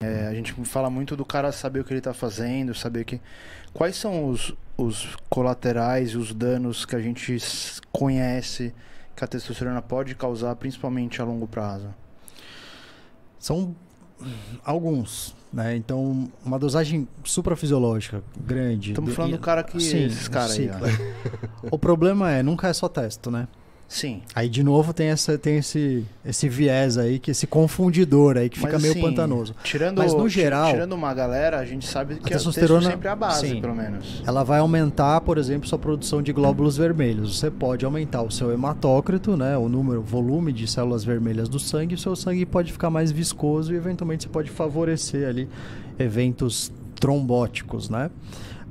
É, a gente fala muito do cara saber o que ele está fazendo, saber que quais são os, os colaterais e os danos que a gente conhece que a testosterona pode causar, principalmente a longo prazo. São alguns, né? Então, uma dosagem suprafisiológica grande. Estamos falando do cara que sim, esses caras aí. o problema é, nunca é só testo, né? Sim. Aí, de novo, tem, essa, tem esse, esse viés aí, que esse confundidor aí, que Mas, fica meio assim, pantanoso. Tirando, Mas, no geral... Tirando uma galera, a gente sabe que é- a testosterona é sempre a base, sim, pelo menos. Ela vai aumentar, por exemplo, sua produção de glóbulos vermelhos. Você pode aumentar o seu hematócrito, né? O número, volume de células vermelhas do sangue. O seu sangue pode ficar mais viscoso e, eventualmente, você pode favorecer ali eventos trombóticos, né?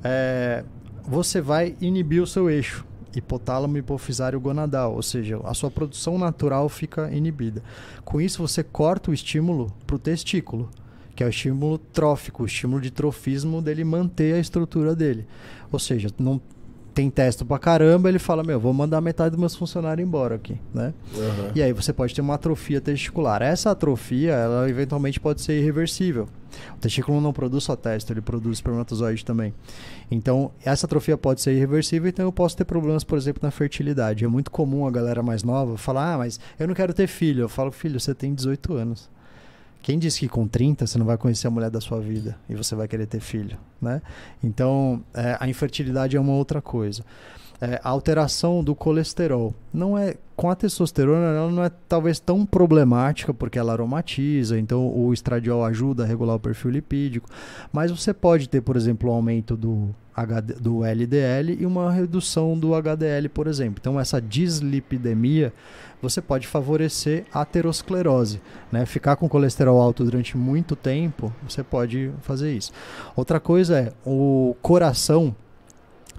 É, você vai inibir o seu eixo hipotálamo, hipofisário gonadal, ou seja, a sua produção natural fica inibida. Com isso, você corta o estímulo para o testículo, que é o estímulo trófico, o estímulo de trofismo dele manter a estrutura dele. Ou seja, não, tem testo pra caramba, ele fala, meu, vou mandar metade dos meus funcionários embora aqui, né? Uhum. E aí você pode ter uma atrofia testicular. Essa atrofia, ela eventualmente pode ser irreversível. O testículo não produz só testo, ele produz espermatozoide também. Então, essa atrofia pode ser irreversível, então eu posso ter problemas, por exemplo, na fertilidade. É muito comum a galera mais nova falar, ah, mas eu não quero ter filho. Eu falo, filho, você tem 18 anos. Quem disse que com 30 você não vai conhecer a mulher da sua vida e você vai querer ter filho, né? Então, é, a infertilidade é uma outra coisa é, alteração do colesterol. Não é com a testosterona ela não é talvez tão problemática porque ela aromatiza, então o estradiol ajuda a regular o perfil lipídico, mas você pode ter, por exemplo, o um aumento do HD, do LDL e uma redução do HDL, por exemplo. Então essa dislipidemia você pode favorecer a aterosclerose, né? Ficar com colesterol alto durante muito tempo, você pode fazer isso. Outra coisa é o coração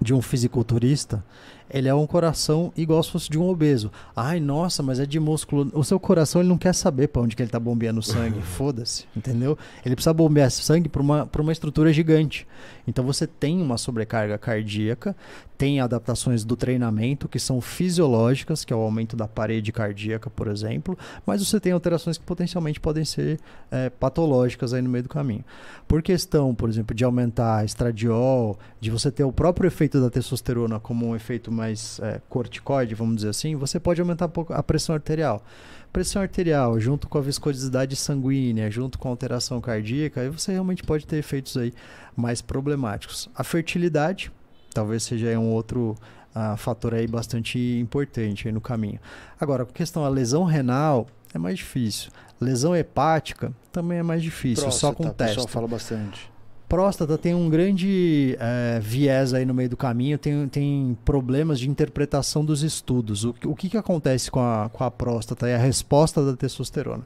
de um fisiculturista, ele é um coração igual se fosse de um obeso. Ai, nossa, mas é de músculo. O seu coração ele não quer saber para onde que ele está bombeando sangue. Foda-se, entendeu? Ele precisa bombear sangue para uma, uma estrutura gigante. Então você tem uma sobrecarga cardíaca, tem adaptações do treinamento que são fisiológicas, que é o aumento da parede cardíaca, por exemplo, mas você tem alterações que potencialmente podem ser é, patológicas aí no meio do caminho. Por questão, por exemplo, de aumentar estradiol, de você ter o próprio efeito da testosterona como um efeito mais é, corticoide, vamos dizer assim, você pode aumentar um pouco a pressão arterial pressão arterial, junto com a viscosidade sanguínea, junto com a alteração cardíaca, aí você realmente pode ter efeitos aí mais problemáticos problemáticos. A fertilidade, talvez seja um outro uh, fator aí bastante importante aí no caminho. Agora, com questão a lesão renal é mais difícil. Lesão hepática também é mais difícil, Próstata, só com Só teste. O pessoal fala bastante próstata tem um grande é, viés aí no meio do caminho, tem, tem problemas de interpretação dos estudos. O, o que, que acontece com a, com a próstata e a resposta da testosterona?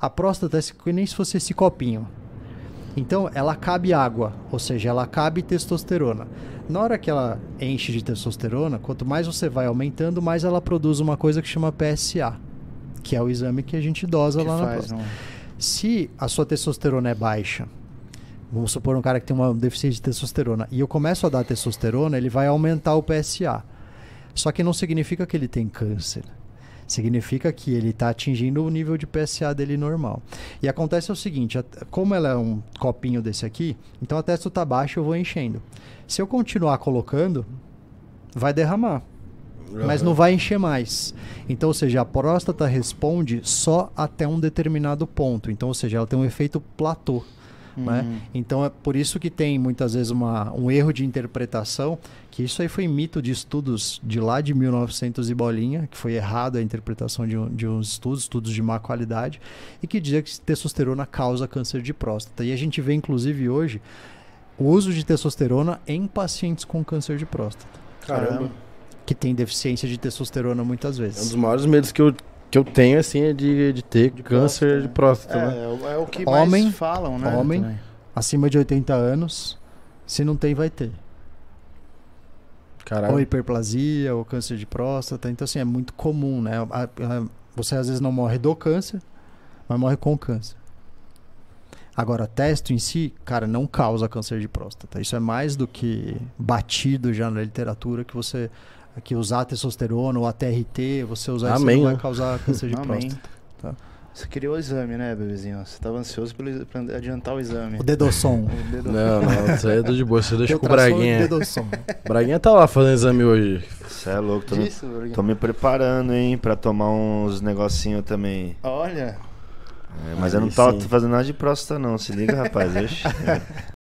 A próstata é que nem se fosse esse copinho. Então ela cabe água, ou seja, ela cabe testosterona. Na hora que ela enche de testosterona, quanto mais você vai aumentando, mais ela produz uma coisa que chama PSA, que é o exame que a gente dosa que lá na próstata. Se a sua testosterona é baixa, vamos supor um cara que tem uma deficiência de testosterona, e eu começo a dar testosterona, ele vai aumentar o PSA. Só que não significa que ele tem câncer. Significa que ele está atingindo o nível de PSA dele normal. E acontece o seguinte, como ela é um copinho desse aqui, então a testa está baixa eu vou enchendo. Se eu continuar colocando, vai derramar. Mas não vai encher mais. Então, ou seja, a próstata responde só até um determinado ponto. Então, ou seja, ela tem um efeito platô. Né? Uhum. Né? Então é por isso que tem muitas vezes uma, um erro de interpretação, que isso aí foi mito de estudos de lá de 1900 e bolinha, que foi errado a interpretação de, um, de uns estudos, estudos de má qualidade, e que dizia que testosterona causa câncer de próstata. E a gente vê inclusive hoje o uso de testosterona em pacientes com câncer de próstata. Caramba. Caramba que tem deficiência de testosterona muitas vezes. É um dos maiores medos que eu que eu tenho, assim, é de, de ter de câncer né? próstata, de próstata, é, né? É, é o é que homem, mais falam, né? Homem, acima de 80 anos, se não tem, vai ter. Caralho. Ou hiperplasia, ou câncer de próstata. Então, assim, é muito comum, né? Você às vezes não morre do câncer, mas morre com câncer. Agora, testo em si, cara, não causa câncer de próstata. Isso é mais do que batido já na literatura que você que usar testosterona ou a TRT, você usar Amém. isso não vai né? causar câncer de Amém. próstata. Tá. Você queria o exame, né, bebezinho? Você estava ansioso para pra adiantar o exame. O dedossom. som. Não, não, isso aí é de boa. Você deixa com o Braguinha. O Braguinha tá lá fazendo exame hoje. Você é louco. Tô, isso. me, tô me preparando, hein, pra tomar uns negocinho também. Olha... É, mas eu não tava sim. fazendo nada de próstata, não. Se liga, rapaz. Oxe.